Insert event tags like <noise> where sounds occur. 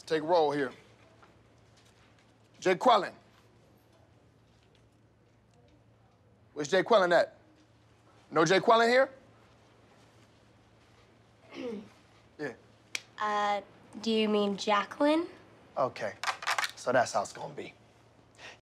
Let's take roll here. Jay Quellen. Where's Jay Quellen at? No Jay Quellen here? <clears throat> yeah. Uh, do you mean Jacqueline? Okay, so that's how it's gonna be.